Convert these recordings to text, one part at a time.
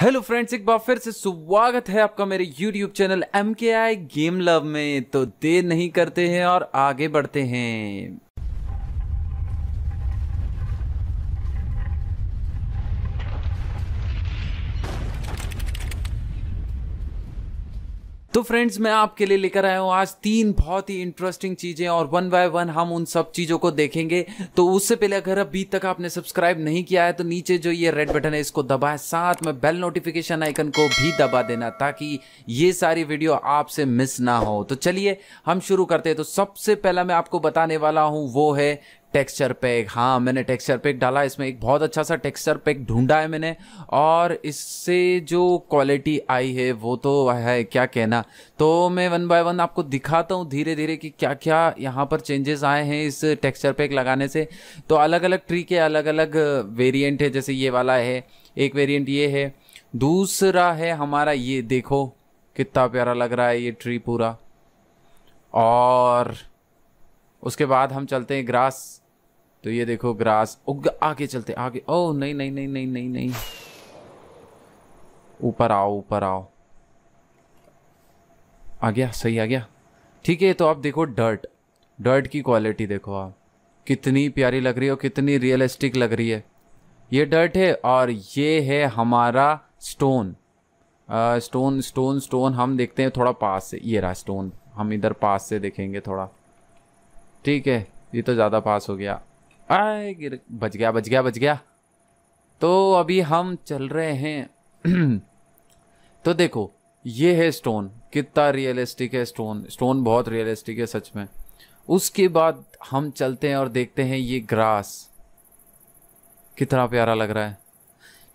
hello friends एक बार फिर से स्वागत है आपका मेरे यूट्यूब चैनल एम के आई गेम लव में तो देर नहीं करते हैं और आगे बढ़ते हैं तो फ्रेंड्स मैं आपके लिए लेकर आया हूँ आज तीन बहुत ही इंटरेस्टिंग चीज़ें और वन बाय वन हम उन सब चीज़ों को देखेंगे तो उससे पहले अगर अभी तक आपने सब्सक्राइब नहीं किया है तो नीचे जो ये रेड बटन है इसको दबाएं साथ में बेल नोटिफिकेशन आइकन को भी दबा देना ताकि ये सारी वीडियो आपसे मिस ना हो तो चलिए हम शुरू करते हैं तो सबसे पहला मैं आपको बताने वाला हूँ वो है टेक्सचर पैक हाँ मैंने टेक्सचर पैक डाला इसमें एक बहुत अच्छा सा टेक्सचर पैक ढूंढा है मैंने और इससे जो क्वालिटी आई है वो तो है क्या कहना तो मैं वन बाय वन आपको दिखाता हूँ धीरे धीरे कि क्या क्या यहाँ पर चेंजेस आए हैं इस टेक्सचर पैक लगाने से तो अलग अलग ट्री के अलग अलग वेरियंट है जैसे ये वाला है एक वेरियंट ये है दूसरा है हमारा ये देखो कितना प्यारा लग रहा है ये ट्री पूरा और उसके बाद हम चलते हैं ग्रास तो ये देखो ग्रास उग आगे चलते आगे ओ नहीं नहीं नहीं नहीं नहीं नहीं ऊपर आओ ऊपर आओ आ गया सही आ गया ठीक है तो आप देखो डर्ट डर्ट की क्वालिटी देखो आप कितनी प्यारी लग रही है और कितनी रियलिस्टिक लग रही है ये डर्ट है और ये है हमारा स्टोन आ, स्टोन स्टोन स्टोन हम देखते हैं थोड़ा पास से ये रहा स्टोन हम इधर पास से देखेंगे थोड़ा ठीक है ये तो ज़्यादा पास हो गया आए गिर बच गया बच गया बच गया तो अभी हम चल रहे हैं तो देखो ये है स्टोन कितना रियलिस्टिक है स्टोन स्टोन बहुत रियलिस्टिक है सच में उसके बाद हम चलते हैं और देखते हैं ये ग्रास कितना प्यारा लग रहा है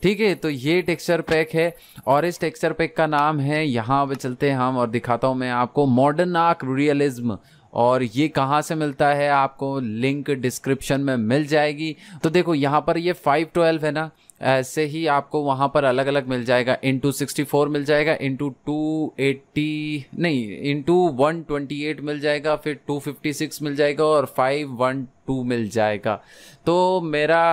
ठीक है तो ये टेक्सचर पैक है और इस टेक्सचर पैक का नाम है यहाँ पे चलते हैं हम और दिखाता हूँ मैं आपको मॉडर्न आर्क रियलिज्म और ये कहाँ से मिलता है आपको लिंक डिस्क्रिप्शन में मिल जाएगी तो देखो यहाँ पर ये ट्वेल्व है ना ऐसे ही आपको वहाँ पर अलग अलग मिल जाएगा इंटू सिक्सटी फोर मिल जाएगा इंटू टू एट्टी नहीं इंटू वन ट्वेंटी एट मिल जाएगा फिर टू फिफ्टी सिक्स मिल जाएगा और फाइव वन टू मिल जाएगा तो मेरा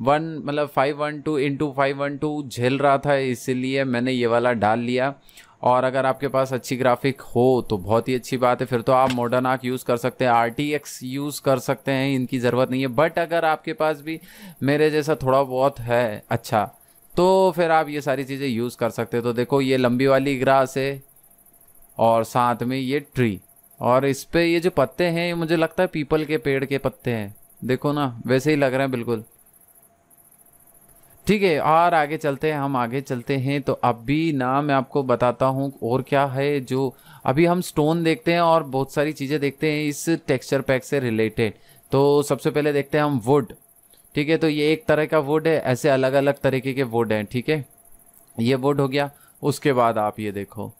वन मतलब five one two into five one two झेल रहा था इसीलिए मैंने ये वाला डाल लिया और अगर आपके पास अच्छी ग्राफिक हो तो बहुत ही अच्छी बात है फिर तो आप मॉडर्न आर्क यूज़ कर सकते हैं आर यूज़ कर सकते हैं इनकी ज़रूरत नहीं है बट अगर आपके पास भी मेरे जैसा थोड़ा बहुत है अच्छा तो फिर आप ये सारी चीज़ें यूज़ कर सकते हैं तो देखो ये लंबी वाली ग्रास है और साथ में ये ट्री और इस पर ये जो पत्ते हैं ये मुझे लगता है पीपल के पेड़ के पत्ते हैं देखो ना वैसे ही लग रहे हैं बिल्कुल ठीक है और आगे चलते हैं हम आगे चलते हैं तो अभी ना मैं आपको बताता हूँ और क्या है जो अभी हम स्टोन देखते हैं और बहुत सारी चीज़ें देखते हैं इस टेक्सचर पैक से रिलेटेड तो सबसे पहले देखते हैं हम वुड ठीक है तो ये एक तरह का वुड है ऐसे अलग अलग तरीके के वुड हैं ठीक है ये वुड हो गया उसके बाद आप ये देखो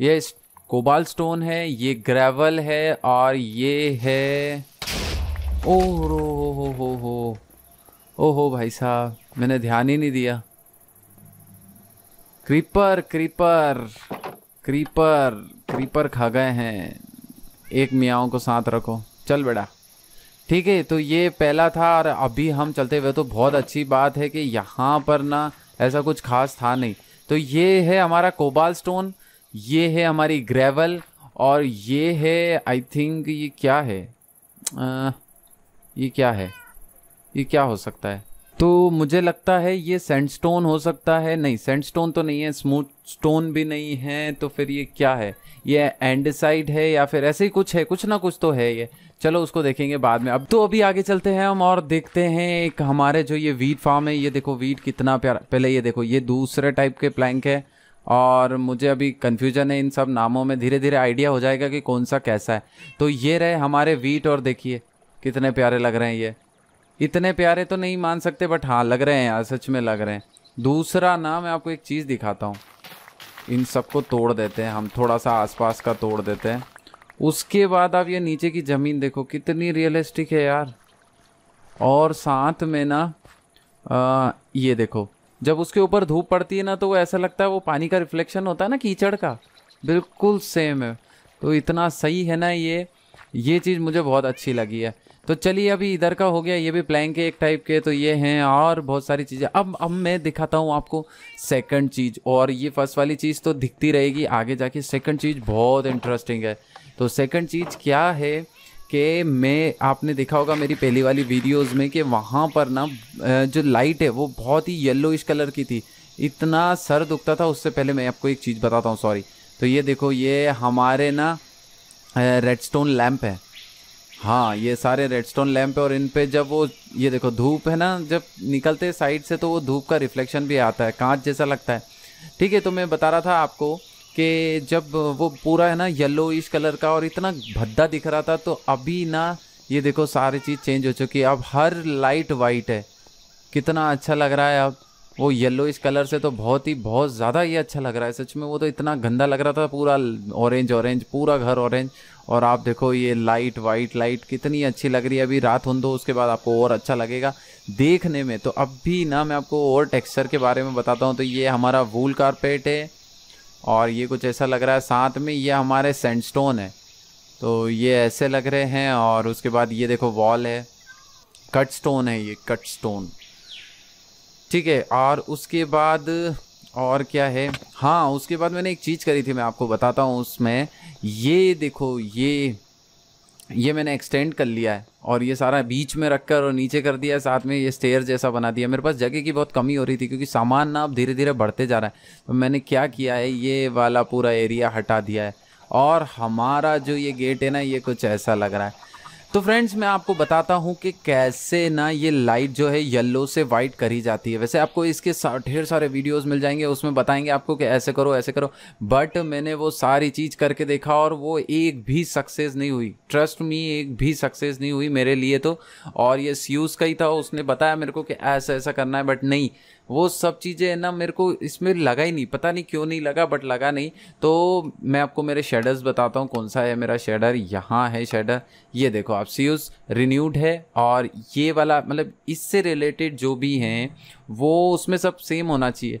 ये कोबाल स्टोन है ये ग्रेवल है और ये है ओ हो हो हो हो ओहो भाई साहब मैंने ध्यान ही नहीं दिया क्रीपर क्रीपर क्रीपर क्रीपर खा गए हैं एक मियाओं को साथ रखो चल बेटा ठीक है तो ये पहला था और अभी हम चलते हुए तो बहुत अच्छी बात है कि यहाँ पर ना ऐसा कुछ खास था नहीं तो ये है हमारा कोबाल स्टोन ये है हमारी ग्रेवल और ये है आई थिंक ये क्या है आ, ये क्या है ये क्या हो सकता है तो मुझे लगता है ये स्टोन हो सकता है नहीं स्टोन तो नहीं है स्मूथ स्टोन भी नहीं है तो फिर ये क्या है ये एंडसाइड है या फिर ऐसे ही कुछ है कुछ ना कुछ तो है ये चलो उसको देखेंगे बाद में अब तो अभी आगे चलते हैं हम और देखते हैं एक हमारे जो ये वीट फार्म है ये देखो वीट कितना प्यारा पहले ये देखो ये दूसरे टाइप के प्लैंक है और मुझे अभी कन्फ्यूजन है इन सब नामों में धीरे धीरे आइडिया हो जाएगा कि कौन सा कैसा है तो ये रहे हमारे वीट और देखिए कितने प्यारे लग रहे हैं ये इतने प्यारे तो नहीं मान सकते बट हाँ लग रहे हैं यार सच में लग रहे हैं दूसरा ना मैं आपको एक चीज़ दिखाता हूँ इन सबको तोड़ देते हैं हम थोड़ा सा आसपास का तोड़ देते हैं उसके बाद आप ये नीचे की ज़मीन देखो कितनी रियलिस्टिक है यार और साथ में ना आ, ये देखो जब उसके ऊपर धूप पड़ती है ना तो वो ऐसा लगता है वो पानी का रिफ्लेक्शन होता है ना कीचड़ का बिल्कुल सेम है तो इतना सही है ना ये ये चीज़ मुझे बहुत अच्छी लगी है तो चलिए अभी इधर का हो गया ये भी के एक टाइप के तो ये हैं और बहुत सारी चीज़ें अब अब मैं दिखाता हूँ आपको सेकंड चीज़ और ये फर्स्ट वाली चीज़ तो दिखती रहेगी आगे जाके सेकंड चीज़ बहुत इंटरेस्टिंग है तो सेकंड चीज़ क्या है कि मैं आपने देखा होगा मेरी पहली वाली वीडियोज़ में कि वहाँ पर ना जो लाइट है वो बहुत ही येल्लो कलर की थी इतना सर दुखता था उससे पहले मैं आपको एक चीज़ बताता हूँ सॉरी तो ये देखो ये हमारे ना रेडस्टोन लैम्प है हाँ ये सारे रेडस्टोन लैम्प है और इन पे जब वो ये देखो धूप है ना जब निकलते साइड से तो वो धूप का रिफ्लेक्शन भी आता है कांच जैसा लगता है ठीक है तो मैं बता रहा था आपको कि जब वो पूरा है ना येलो इस कलर का और इतना भद्दा दिख रहा था तो अभी ना ये देखो सारी चीज़ चेंज हो चुकी है अब हर लाइट वाइट है कितना अच्छा लग रहा है अब वो येलो इस कलर से तो बहुत ही बहुत ज़्यादा ही अच्छा लग रहा है सच में वो तो इतना गंदा लग रहा था पूरा ऑरेंज ऑरेंज पूरा घर ऑरेंज और आप देखो ये लाइट वाइट लाइट कितनी अच्छी लग रही है अभी रात हों दो उसके बाद आपको और अच्छा लगेगा देखने में तो अब भी ना मैं आपको और टेक्सचर के बारे में बताता हूँ तो ये हमारा वूल कारपेट है और ये कुछ ऐसा लग रहा है साथ में ये हमारे सैंडस्टोन है तो ये ऐसे लग रहे हैं और उसके बाद ये देखो वॉल है कट स्टोन है ये कट स्टोन ठीक है और उसके बाद और क्या है हाँ उसके बाद मैंने एक चीज़ करी थी मैं आपको बताता हूँ उसमें ये देखो ये ये मैंने एक्सटेंड कर लिया है और ये सारा बीच में रखकर और नीचे कर दिया साथ में ये स्टेयर जैसा बना दिया मेरे पास जगह की बहुत कमी हो रही थी क्योंकि सामान ना अब धीरे धीरे बढ़ते जा रहा है तो मैंने क्या किया है ये वाला पूरा एरिया हटा दिया है और हमारा जो ये गेट है ना ये कुछ ऐसा लग रहा है तो फ्रेंड्स मैं आपको बताता हूँ कि कैसे ना ये लाइट जो है येलो से वाइट करी जाती है वैसे आपको इसके ढेर सारे वीडियोस मिल जाएंगे उसमें बताएंगे आपको कि ऐसे करो ऐसे करो बट मैंने वो सारी चीज़ करके देखा और वो एक भी सक्सेस नहीं हुई ट्रस्ट मी एक भी सक्सेस नहीं हुई मेरे लिए तो और ये स्यूज़ का ही था उसने बताया मेरे को कि ऐसा ऐसा करना है बट नहीं वो सब चीज़ें ना मेरे को इसमें लगा ही नहीं पता नहीं क्यों नहीं लगा बट लगा नहीं तो मैं आपको मेरे शेडर्स बताता हूँ कौन सा है मेरा शेडर यहाँ है शेडर ये देखो आप सीज रिन्यूड है और ये वाला मतलब इससे रिलेटेड जो भी हैं वो उसमें सब सेम होना चाहिए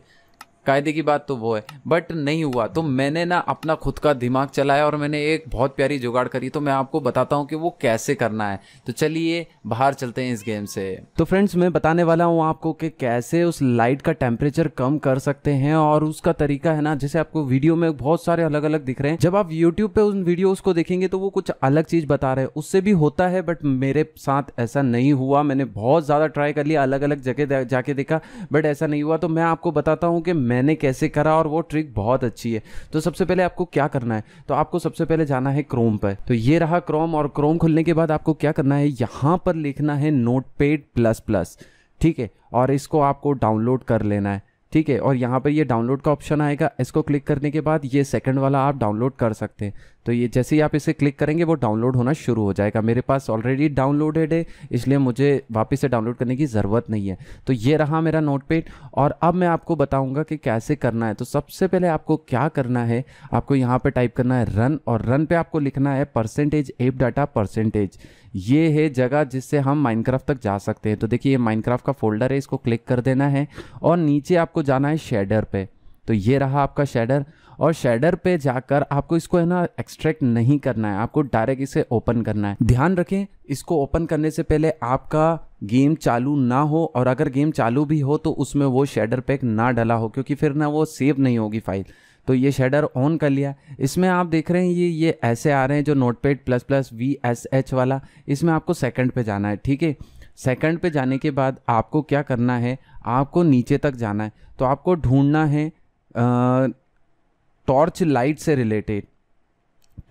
कायदे की बात तो वो है बट नहीं हुआ तो मैंने ना अपना खुद का दिमाग चलाया और मैंने एक बहुत प्यारी जुगाड़ करी तो मैं आपको बताता हूँ कि वो कैसे करना है तो चलिए बाहर चलते हैं इस गेम से तो फ्रेंड्स मैं बताने वाला हूँ आपको कि कैसे उस लाइट का टेम्परेचर कम कर सकते हैं और उसका तरीका है ना जैसे आपको वीडियो में बहुत सारे अलग अलग दिख रहे हैं जब आप यूट्यूब पे उन वीडियोस को देखेंगे तो वो कुछ अलग चीज बता रहे हैं उससे भी होता है बट मेरे साथ ऐसा नहीं हुआ मैंने बहुत ज्यादा ट्राई कर लिया अलग अलग जगह जाके देखा बट ऐसा नहीं हुआ तो मैं आपको बताता हूँ कि मैं मैंने कैसे करा और वो ट्रिक बहुत अच्छी है तो सबसे पहले आपको क्या करना है तो आपको सबसे पहले जाना है क्रोम पर तो ये रहा क्रोम और क्रोम खुलने के बाद आपको क्या करना है यहाँ पर लिखना है नोटपेड प्लस प्लस ठीक है और इसको आपको डाउनलोड कर लेना है ठीक है और यहाँ पर ये डाउनलोड का ऑप्शन आएगा इसको क्लिक करने के बाद ये सेकंड वाला आप डाउनलोड कर सकते हैं तो ये जैसे ही आप इसे क्लिक करेंगे वो डाउनलोड होना शुरू हो जाएगा मेरे पास ऑलरेडी डाउनलोडेड है इसलिए मुझे वापस से डाउनलोड करने की ज़रूरत नहीं है तो ये रहा मेरा नोटपैड और अब मैं आपको बताऊंगा कि कैसे करना है तो सबसे पहले आपको क्या करना है आपको यहाँ पर टाइप करना है रन और रन पर आपको लिखना है परसेंटेज एप डाटा परसेंटेज ये है जगह जिससे हम माइनक्राफ्ट तक जा सकते हैं तो देखिए ये माइनक्राफ्ट का फोल्डर है इसको क्लिक कर देना है और नीचे आपको जाना है शेडर पे तो ये रहा आपका शेडर और शेडर पे जाकर आपको इसको है ना एक्सट्रैक्ट नहीं करना है आपको डायरेक्ट इसे ओपन करना है ध्यान रखें इसको ओपन करने से पहले आपका गेम चालू ना हो और अगर गेम चालू भी हो तो उसमें वो शेडर पैक ना डला हो क्योंकि फिर ना वो सेव नहीं होगी फाइल तो ये शेडर ऑन कर लिया इसमें आप देख रहे हैं ये ये ऐसे आ रहे हैं जो notepad plus plus V S H वाला इसमें आपको सेकंड पे जाना है ठीक है सेकंड पे जाने के बाद आपको क्या करना है आपको नीचे तक जाना है तो आपको ढूंढना है आ, टॉर्च लाइट से रिलेटेड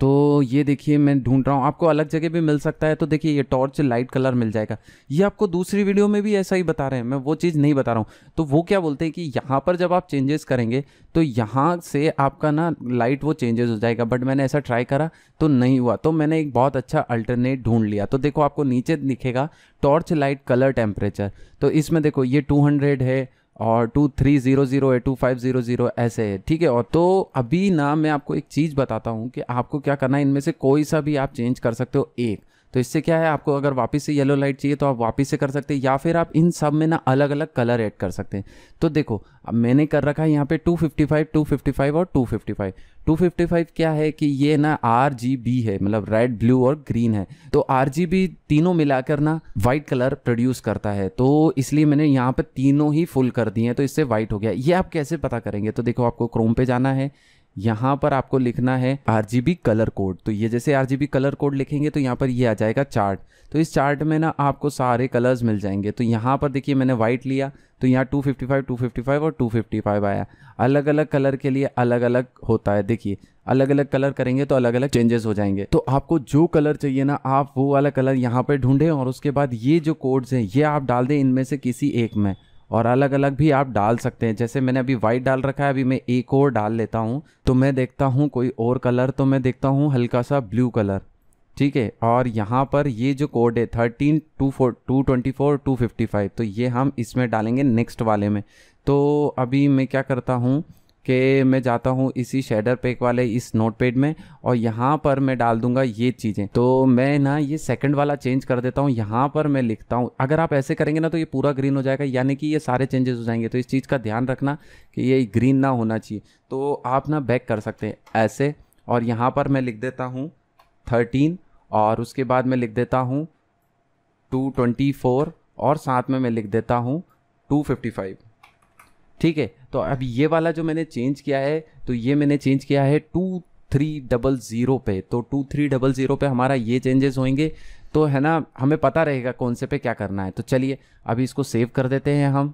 तो ये देखिए मैं ढूंढ रहा हूँ आपको अलग जगह भी मिल सकता है तो देखिए ये टॉर्च लाइट कलर मिल जाएगा ये आपको दूसरी वीडियो में भी ऐसा ही बता रहे हैं मैं वो चीज़ नहीं बता रहा हूँ तो वो क्या बोलते हैं कि यहाँ पर जब आप चेंजेस करेंगे तो यहाँ से आपका ना लाइट वो चेंजेस हो जाएगा बट मैंने ऐसा ट्राई करा तो नहीं हुआ तो मैंने एक बहुत अच्छा अल्टरनेट ढूंढ लिया तो देखो आपको नीचे दिखेगा टॉर्च लाइट कलर टेम्परेचर तो इसमें देखो ये टू है और two three zero zero eight two five zero zero ऐसे है ठीक है और तो अभी ना मैं आपको एक चीज़ बताता हूँ कि आपको क्या करना है इनमें से कोई सा भी आप चेंज कर सकते हो एक तो इससे क्या है आपको अगर वापस से येलो लाइट चाहिए तो आप वापस से कर सकते हैं या फिर आप इन सब में ना अलग अलग कलर ऐड कर सकते हैं तो देखो अब मैंने कर रखा है यहाँ पे 255, 255 और 255 255 क्या है कि ये ना आर है मतलब रेड ब्लू और ग्रीन है तो आर तीनों मिलाकर ना वाइट कलर प्रोड्यूस करता है तो इसलिए मैंने यहाँ पर तीनों ही फुल कर दिए हैं तो इससे वाइट हो गया ये आप कैसे पता करेंगे तो देखो आपको क्रोम पे जाना है यहाँ पर आपको लिखना है आर कलर कोड तो ये जैसे आर कलर कोड लिखेंगे तो यहाँ पर ये आ जाएगा चार्ट तो इस चार्ट में ना आपको सारे कलर्स मिल जाएंगे तो यहाँ पर देखिए मैंने वाइट लिया तो यहाँ 255, 255 और 255 आया अलग अलग कलर के लिए अलग अलग होता है देखिए अलग अलग कलर करेंगे तो अलग अलग चेंजेस हो जाएंगे तो आपको जो कलर चाहिए ना आप वो वाला कलर यहाँ पर ढूंढें और उसके बाद ये जो कोड्स हैं ये आप डाल दें इनमें से किसी एक में और अलग अलग भी आप डाल सकते हैं जैसे मैंने अभी वाइट डाल रखा है अभी मैं एक और डाल लेता हूँ तो मैं देखता हूँ कोई और कलर तो मैं देखता हूँ हल्का सा ब्लू कलर ठीक है और यहाँ पर ये जो कोड है thirteen two four two twenty four two fifty five तो ये हम इसमें डालेंगे नेक्स्ट वाले में तो अभी मैं क्या करता हूँ कि मैं जाता हूँ इसी शेडर पैक वाले इस नोटपैड में और यहाँ पर मैं डाल दूंगा ये चीज़ें तो मैं ना ये सेकंड वाला चेंज कर देता हूँ यहाँ पर मैं लिखता हूँ अगर आप ऐसे करेंगे ना तो ये पूरा ग्रीन हो जाएगा यानी कि ये सारे चेंजेस हो जाएंगे तो इस चीज़ का ध्यान रखना कि ये ग्रीन ना होना चाहिए तो आप ना बैक कर सकते हैं ऐसे और यहाँ पर मैं लिख देता हूँ थर्टीन और उसके बाद मैं लिख देता हूँ टू ट्वेंटी फोर और साथ में मैं लिख देता हूँ टू फिफ्टी फाइव ठीक है तो अब ये वाला जो मैंने चेंज किया है तो ये मैंने चेंज किया है टू थ्री डबल ज़ीरो पे तो टू थ्री डबल ज़ीरो पे हमारा ये चेंजेस होंगे तो है ना हमें पता रहेगा कौन से पे क्या करना है तो चलिए अभी इसको सेव कर देते हैं हम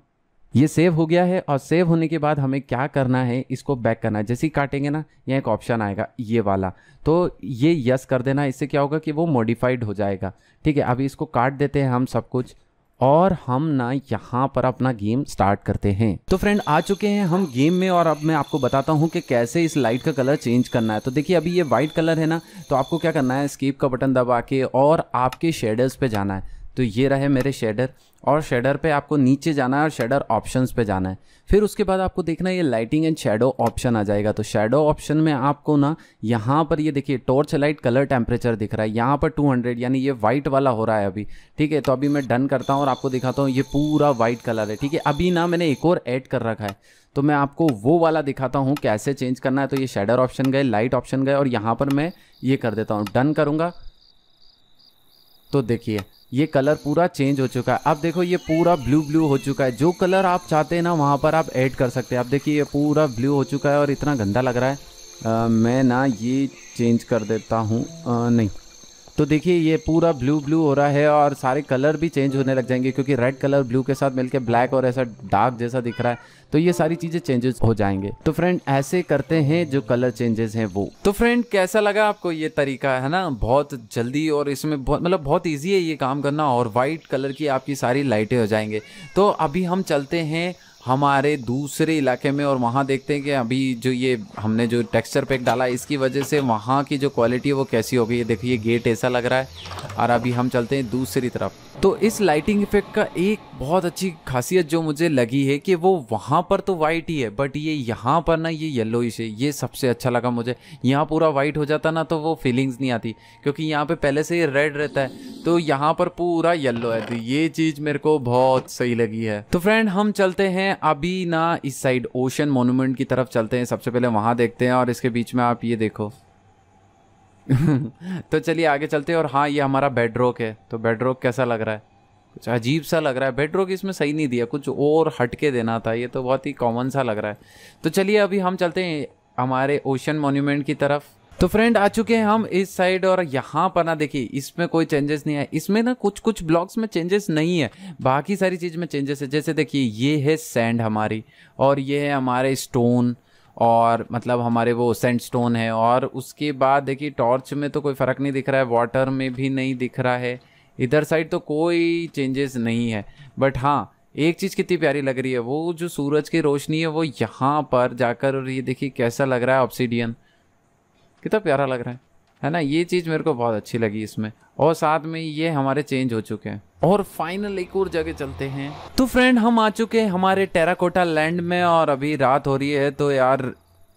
ये सेव हो गया है और सेव होने के बाद हमें क्या करना है इसको बैक करना है जैसे ही काटेंगे ना यहाँ एक ऑप्शन आएगा ये वाला तो ये यस कर देना इससे क्या होगा कि वो मॉडिफाइड हो जाएगा ठीक है अभी इसको काट देते हैं हम सब कुछ और हम ना यहाँ पर अपना गेम स्टार्ट करते हैं तो फ्रेंड आ चुके हैं हम गेम में और अब मैं आपको बताता हूँ कि कैसे इस लाइट का कलर चेंज करना है तो देखिए अभी ये वाइट कलर है ना तो आपको क्या करना है स्केप का बटन दबा के और आपके शेडर्स पे जाना है तो ये रहे मेरे शेडर और शेडर पे आपको नीचे जाना है और शेडर ऑप्शंस पे जाना है फिर उसके बाद आपको देखना है ये लाइटिंग एंड शेडो ऑप्शन आ जाएगा तो शेडो ऑप्शन में आपको ना यहाँ पर ये देखिए टॉर्च लाइट कलर टेम्परेचर दिख रहा है यहाँ पर 200 यानी ये वाइट वाला हो रहा है अभी ठीक है तो अभी मैं डन करता हूँ और आपको दिखाता हूँ ये पूरा वाइट कलर है ठीक है अभी ना मैंने एक और ऐड कर रखा है तो मैं आपको वो वाला दिखाता हूँ कैसे चेंज करना है तो ये शेडर ऑप्शन गए लाइट ऑप्शन गए और यहाँ पर मैं ये कर देता हूँ डन करूँगा तो देखिए ये कलर पूरा चेंज हो चुका है अब देखो ये पूरा ब्लू ब्लू हो चुका है जो कलर आप चाहते हैं ना वहाँ पर आप ऐड कर सकते हैं अब देखिए ये पूरा ब्लू हो चुका है और इतना गंदा लग रहा है आ, मैं ना ये चेंज कर देता हूँ नहीं तो देखिए ये पूरा ब्लू ब्लू हो रहा है और सारे कलर भी चेंज होने लग जाएंगे क्योंकि रेड कलर ब्लू के साथ मिलकर ब्लैक और ऐसा डार्क जैसा दिख रहा है तो ये सारी चीज़ें चेंजेस हो जाएंगे तो फ्रेंड ऐसे करते हैं जो कलर चेंजेस हैं वो तो फ्रेंड कैसा लगा आपको ये तरीका है ना बहुत जल्दी और इसमें बहुत मतलब बहुत ईजी है ये काम करना और वाइट कलर की आपकी सारी लाइटें हो जाएंगे तो अभी हम चलते हैं हमारे दूसरे इलाके में और वहाँ देखते हैं कि अभी जो ये हमने जो टेक्सचर पैक डाला है इसकी वजह से वहाँ की जो क्वालिटी है वो कैसी हो गई है देखिए गेट ऐसा लग रहा है और अभी हम चलते हैं दूसरी तरफ तो इस लाइटिंग इफेक्ट का एक बहुत अच्छी खासियत जो मुझे लगी है कि वो वहाँ पर तो वाइट ही है बट ये यहाँ पर ना ये ही से ये सबसे अच्छा लगा मुझे यहाँ पूरा वाइट हो जाता ना तो वो फीलिंग्स नहीं आती क्योंकि यहाँ पे पहले से ही रेड रहता है तो यहाँ पर पूरा येल्लो है तो ये चीज़ मेरे को बहुत सही लगी है तो फ्रेंड हम चलते हैं अभी ना इस साइड ओशन मोनूमेंट की तरफ चलते हैं सबसे पहले वहाँ देखते हैं और इसके बीच में आप ये देखो तो चलिए आगे चलते हैं और हाँ ये हमारा बेडरॉक है तो बेडरॉक कैसा लग रहा है कुछ अजीब सा लग रहा है बेडरॉक इसमें सही नहीं दिया कुछ और हटके देना था ये तो बहुत ही कॉमन सा लग रहा है तो चलिए अभी हम चलते हैं हमारे ओशन मोन्यूमेंट की तरफ तो फ्रेंड आ चुके हैं हम इस साइड और यहाँ पर ना देखिए इसमें कोई चेंजेस नहीं है इसमें ना कुछ कुछ ब्लॉक्स में चेंजेस नहीं है बाकी सारी चीज़ में चेंजेस है जैसे देखिए ये है सैंड हमारी और ये है हमारे स्टोन और मतलब हमारे वो सेंट स्टोन है और उसके बाद देखिए टॉर्च में तो कोई फ़र्क नहीं दिख रहा है वाटर में भी नहीं दिख रहा है इधर साइड तो कोई चेंजेस नहीं है बट हाँ एक चीज़ कितनी प्यारी लग रही है वो जो सूरज की रोशनी है वो यहाँ पर जाकर और ये देखिए कैसा लग रहा है ऑप्सीडियन कितना प्यारा लग रहा है है ना ये चीज़ मेरे को बहुत अच्छी लगी इसमें और साथ में ये हमारे चेंज हो चुके हैं और फाइनल एक और जगह चलते हैं तो फ्रेंड हम आ चुके हैं हमारे टेराकोटा लैंड में और अभी रात हो रही है तो यार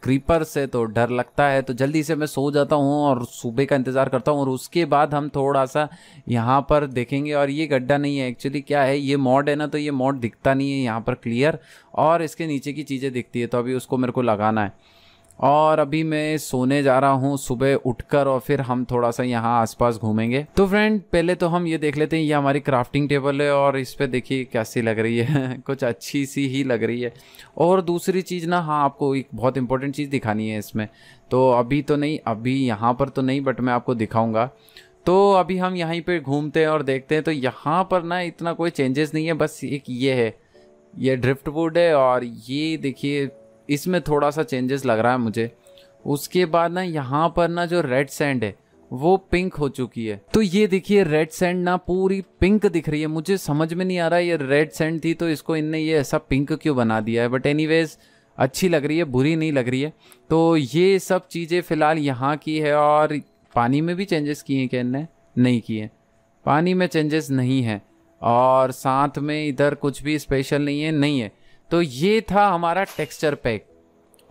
क्रीपर से तो डर लगता है तो जल्दी से मैं सो जाता हूँ और सुबह का इंतज़ार करता हूँ और उसके बाद हम थोड़ा सा यहाँ पर देखेंगे और ये गड्ढा नहीं है एक्चुअली क्या है ये मॉड है ना तो ये मॉड दिखता नहीं है यहाँ पर क्लियर और इसके नीचे की चीज़ें दिखती है तो अभी उसको मेरे को लगाना है और अभी मैं सोने जा रहा हूँ सुबह उठकर और फिर हम थोड़ा सा यहाँ आसपास घूमेंगे तो फ्रेंड पहले तो हम ये देख लेते हैं ये हमारी क्राफ्टिंग टेबल है और इस पर देखिए कैसी लग रही है कुछ अच्छी सी ही लग रही है और दूसरी चीज़ ना हाँ आपको एक बहुत इंपॉर्टेंट चीज़ दिखानी है इसमें तो अभी तो नहीं अभी यहाँ पर तो नहीं बट मैं आपको दिखाऊँगा तो अभी हम यहीं पर घूमते हैं और देखते हैं तो यहाँ पर ना इतना कोई चेंजेस नहीं है बस एक ये है ये ड्रिफ्ट वुड है और ये देखिए इसमें थोड़ा सा चेंजेस लग रहा है मुझे उसके बाद ना यहाँ पर ना जो रेड सैंड है वो पिंक हो चुकी है तो ये देखिए रेड सैंड ना पूरी पिंक दिख रही है मुझे समझ में नहीं आ रहा ये रेड सैंड थी तो इसको इनने ये ऐसा पिंक क्यों बना दिया है बट एनी अच्छी लग रही है बुरी नहीं लग रही है तो ये सब चीज़ें फ़िलहाल यहाँ की है और पानी में भी चेंजेस किए हैं क्या इनने नहीं किए पानी में चेंजेस नहीं है और साथ में इधर कुछ भी स्पेशल नहीं है नहीं है तो ये था हमारा टेक्सचर पैक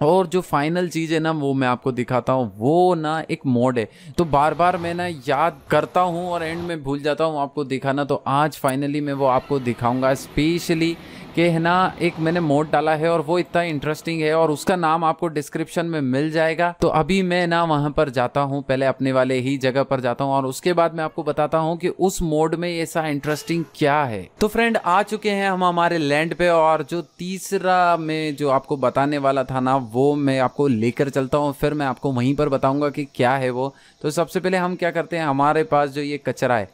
और जो फाइनल चीज़ है ना वो मैं आपको दिखाता हूँ वो ना एक मोड है तो बार बार मैं ना याद करता हूँ और एंड में भूल जाता हूँ आपको दिखाना तो आज फाइनली मैं वो आपको दिखाऊंगा स्पेशली कि है ना एक मैंने मोड डाला है और वो इतना इंटरेस्टिंग है और उसका नाम आपको डिस्क्रिप्शन में मिल जाएगा तो अभी मैं ना वहाँ पर जाता हूँ पहले अपने वाले ही जगह पर जाता हूँ और उसके बाद मैं आपको बताता हूँ कि उस मोड में ऐसा इंटरेस्टिंग क्या है तो फ्रेंड आ चुके हैं हम हमारे लैंड पे और जो तीसरा में जो आपको बताने वाला था ना वो मैं आपको लेकर चलता हूँ फिर मैं आपको वहीं पर बताऊंगा कि क्या है वो तो सबसे पहले हम क्या करते हैं हमारे पास जो ये कचरा है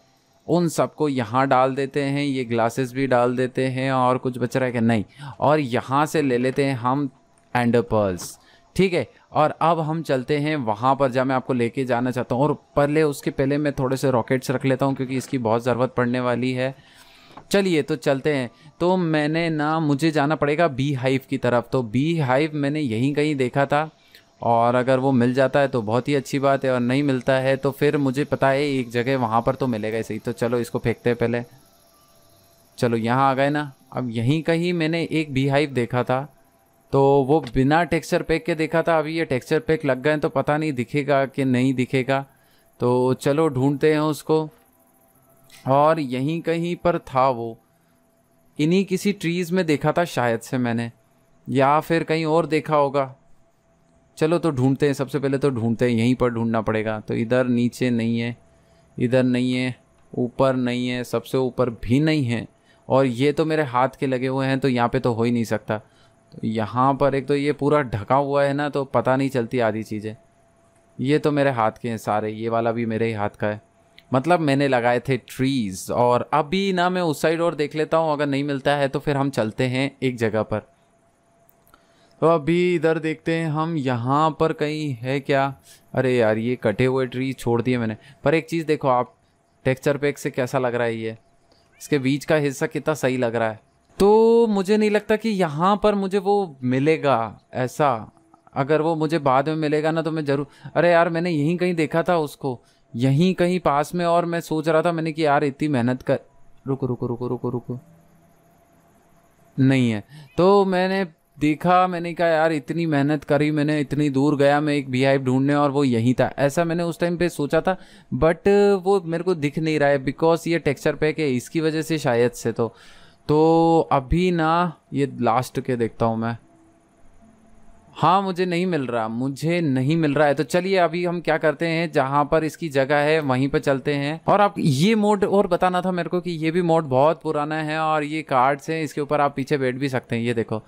उन सबको यहाँ डाल देते हैं ये ग्लासेस भी डाल देते हैं और कुछ बच रहा है कि नहीं और यहाँ से ले लेते हैं हम एंड पर्ल्स ठीक है और अब हम चलते हैं वहाँ पर जहाँ मैं आपको लेके जाना चाहता हूँ और पहले उसके पहले मैं थोड़े से रॉकेट्स रख लेता हूँ क्योंकि इसकी बहुत ज़रूरत पड़ने वाली है चलिए तो चलते हैं तो मैंने ना मुझे जाना पड़ेगा बी हाइव की तरफ तो बी हाइव मैंने यहीं कहीं देखा था और अगर वो मिल जाता है तो बहुत ही अच्छी बात है और नहीं मिलता है तो फिर मुझे पता है एक जगह वहाँ पर तो मिलेगा सही तो चलो इसको फेंकते हैं पहले चलो यहाँ आ गए ना अब यहीं कहीं मैंने एक बी हाइव देखा था तो वो बिना टेक्सचर पैक के देखा था अभी ये टेक्सचर पैक लग गए तो पता नहीं दिखेगा कि नहीं दिखेगा तो चलो ढूंढते हैं उसको और यहीं कहीं पर था वो इन्हीं किसी ट्रीज़ में देखा था शायद से मैंने या फिर कहीं और देखा होगा चलो तो ढूंढते हैं सबसे पहले तो ढूंढते हैं यहीं पर ढूंढना पड़ेगा तो इधर नीचे नहीं है इधर नहीं है ऊपर नहीं है सबसे ऊपर भी नहीं है और ये तो मेरे हाथ के लगे हुए हैं तो यहाँ पे तो हो ही नहीं सकता तो यहाँ पर एक तो ये पूरा ढका हुआ है ना तो पता नहीं चलती आधी चीज़ें ये तो मेरे हाथ के हैं सारे ये वाला भी मेरे ही हाथ का है मतलब मैंने लगाए थे ट्रीज़ और अभी ना मैं उस साइड और देख लेता हूँ अगर नहीं मिलता है तो फिर हम चलते हैं एक जगह पर तो अभी इधर देखते हैं हम यहाँ पर कहीं है क्या अरे यार ये कटे हुए ट्री छोड़ दिए मैंने पर एक चीज़ देखो आप टेक्सचर पैक से कैसा लग रहा है ये इसके बीच का हिस्सा कितना सही लग रहा है तो मुझे नहीं लगता कि यहाँ पर मुझे वो मिलेगा ऐसा अगर वो मुझे बाद में मिलेगा ना तो मैं ज़रूर अरे यार मैंने यहीं कहीं देखा था उसको यहीं कहीं पास में और मैं सोच रहा था मैंने कि यार इतनी मेहनत कर रुको रुको रुको रुको रुको नहीं है तो मैंने देखा मैंने कहा यार इतनी मेहनत करी मैंने इतनी दूर गया मैं एक बीहाइव ढूंढने और वो यहीं था ऐसा मैंने उस टाइम पे सोचा था बट वो मेरे को दिख नहीं रहा है बिकॉज ये टेक्सचर पैक है इसकी वजह से शायद से तो तो अभी ना ये लास्ट के देखता हूँ मैं हाँ मुझे नहीं मिल रहा मुझे नहीं मिल रहा है तो चलिए अभी हम क्या करते हैं जहाँ पर इसकी जगह है वहीं पर चलते हैं और आप ये मोड और बताना था मेरे को कि ये भी मोड बहुत पुराना है और ये कार्ड्स हैं इसके ऊपर आप पीछे बैठ भी सकते हैं ये देखो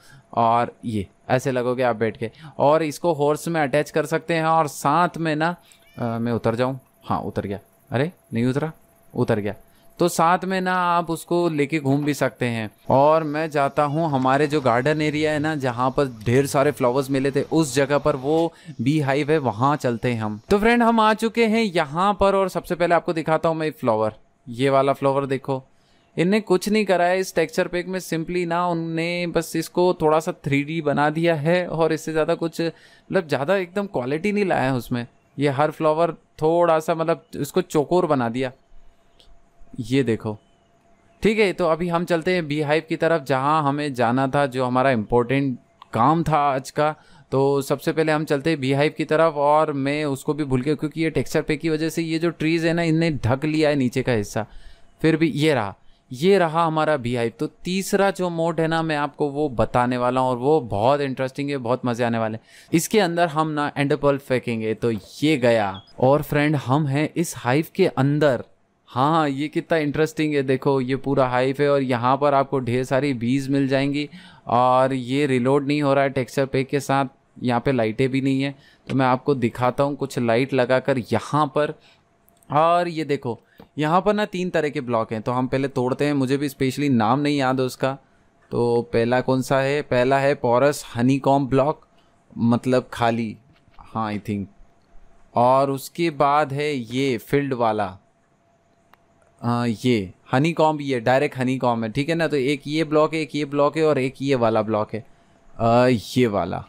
और ये ऐसे लगोगे आप बैठ के और इसको हॉर्स में अटैच कर सकते हैं और साथ में ना आ, मैं उतर जाऊँ हाँ उतर गया अरे नहीं उतरा उतर गया तो साथ में ना आप उसको लेके घूम भी सकते हैं और मैं जाता हूँ हमारे जो गार्डन एरिया है ना जहाँ पर ढेर सारे फ्लावर्स मिले थे उस जगह पर वो बी हाइव है वहाँ चलते हैं हम तो फ्रेंड हम आ चुके हैं यहाँ पर और सबसे पहले आपको दिखाता हूँ मैं फ्लावर ये वाला फ्लावर देखो इनने कुछ नहीं करा है इस टेक्सचर पैक में सिंपली ना उनने बस इसको थोड़ा सा थ्री बना दिया है और इससे ज़्यादा कुछ मतलब ज़्यादा एकदम क्वालिटी नहीं लाया है उसमें ये हर फ्लावर थोड़ा सा मतलब इसको चोकोर बना दिया ये देखो ठीक है तो अभी हम चलते हैं बी हाइव की तरफ जहाँ हमें जाना था जो हमारा इम्पोर्टेंट काम था आज का तो सबसे पहले हम चलते हैं बी हाइव की तरफ और मैं उसको भी भूल गया क्योंकि ये टेक्सचर पे की वजह से ये जो ट्रीज़ है ना इनने ढक लिया है नीचे का हिस्सा फिर भी ये रहा ये रहा हमारा बी हाइव तो तीसरा जो मोड है ना मैं आपको वो बताने वाला हूँ और वो बहुत इंटरेस्टिंग है बहुत मज़े आने वाले हैं इसके अंदर हम ना एंडपल फेंकेंगे तो ये गया और फ्रेंड हम हैं इस हाइव के अंदर हाँ हाँ ये कितना इंटरेस्टिंग है देखो ये पूरा हाइफ है और यहाँ पर आपको ढेर सारी बीज मिल जाएंगी और ये रिलोड नहीं हो रहा है टेक्सचर पैक के साथ यहाँ पे लाइटें भी नहीं है तो मैं आपको दिखाता हूँ कुछ लाइट लगाकर यहाँ पर और ये देखो यहाँ पर ना तीन तरह के ब्लॉक हैं तो हम पहले तोड़ते हैं मुझे भी स्पेशली नाम नहीं याद है उसका तो पहला कौन सा है पहला है पॉरस हनी कॉम ब्लॉक मतलब खाली हाँ आई थिंक और उसके बाद है ये फील्ड वाला ये हनी कॉम ये डायरेक्ट हनी कॉम है ठीक है ना तो एक ये ब्लॉक है एक ये ब्लॉक है और एक ये वाला ब्लॉक है आ, ये वाला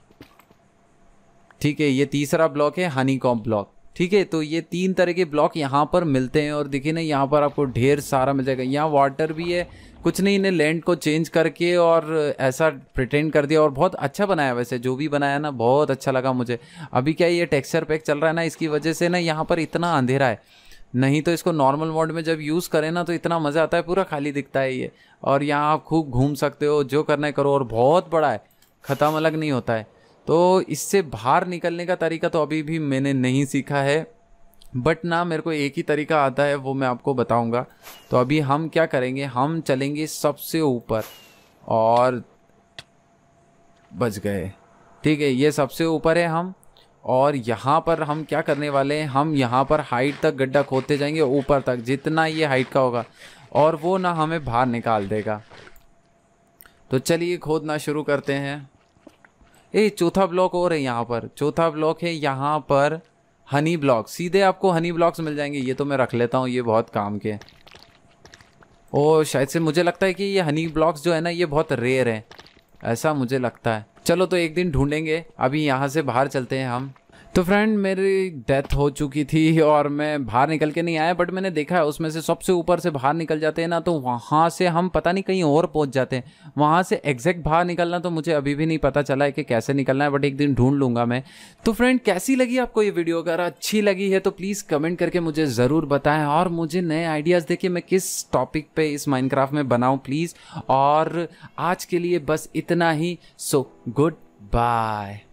ठीक है ये तीसरा ब्लॉक है हनी कॉम ब्लॉक ठीक है तो ये तीन तरह के ब्लॉक यहाँ पर मिलते हैं और देखिए ना यहाँ पर आपको ढेर सारा मिल जाएगा यहाँ वाटर भी है कुछ नहीं इन्हें लैंड को चेंज करके और ऐसा प्रिटेंड कर दिया और बहुत अच्छा बनाया वैसे जो भी बनाया ना बहुत अच्छा लगा मुझे अभी क्या ये टेक्सचर पैक चल रहा है ना इसकी वजह से ना यहाँ पर इतना अंधेरा है नहीं तो इसको नॉर्मल मोड में जब यूज़ करें ना तो इतना मज़ा आता है पूरा खाली दिखता है ये और यहाँ आप खूब घूम सकते हो जो करना है करो और बहुत बड़ा है ख़त्म अलग नहीं होता है तो इससे बाहर निकलने का तरीका तो अभी भी मैंने नहीं सीखा है बट ना मेरे को एक ही तरीका आता है वो मैं आपको बताऊंगा तो अभी हम क्या करेंगे हम चलेंगे सबसे ऊपर और बच गए ठीक है ये सबसे ऊपर है हम और यहाँ पर हम क्या करने वाले हैं हम यहाँ पर हाइट तक गड्ढा खोदते जाएंगे ऊपर तक जितना ये हाइट का होगा और वो ना हमें बाहर निकाल देगा तो चलिए खोदना शुरू करते हैं ए चौथा ब्लॉक और है यहाँ पर चौथा ब्लॉक है यहाँ पर हनी ब्लॉक सीधे आपको हनी ब्लॉक्स मिल जाएंगे ये तो मैं रख लेता हूँ ये बहुत काम के और शायद से मुझे लगता है कि ये हनी ब्लॉक्स जो है ना ये बहुत रेयर है ऐसा मुझे लगता है चलो तो एक दिन ढूंढेंगे अभी यहाँ से बाहर चलते हैं हम तो फ्रेंड मेरी डेथ हो चुकी थी और मैं बाहर निकल के नहीं आया बट मैंने देखा है उसमें से सबसे ऊपर से बाहर निकल जाते हैं ना तो वहाँ से हम पता नहीं कहीं और पहुँच जाते हैं वहाँ से एग्जैक्ट बाहर निकलना तो मुझे अभी भी नहीं पता चला है कि कैसे निकलना है बट एक दिन ढूंढ लूँगा मैं तो फ्रेंड कैसी लगी आपको ये वीडियो अगर अच्छी लगी है तो प्लीज़ कमेंट करके मुझे ज़रूर बताएं और मुझे नए आइडियाज़ देखिए मैं किस टॉपिक पर इस माइनक्राफ्ट में बनाऊँ प्लीज़ और आज के लिए बस इतना ही सो गुड बाय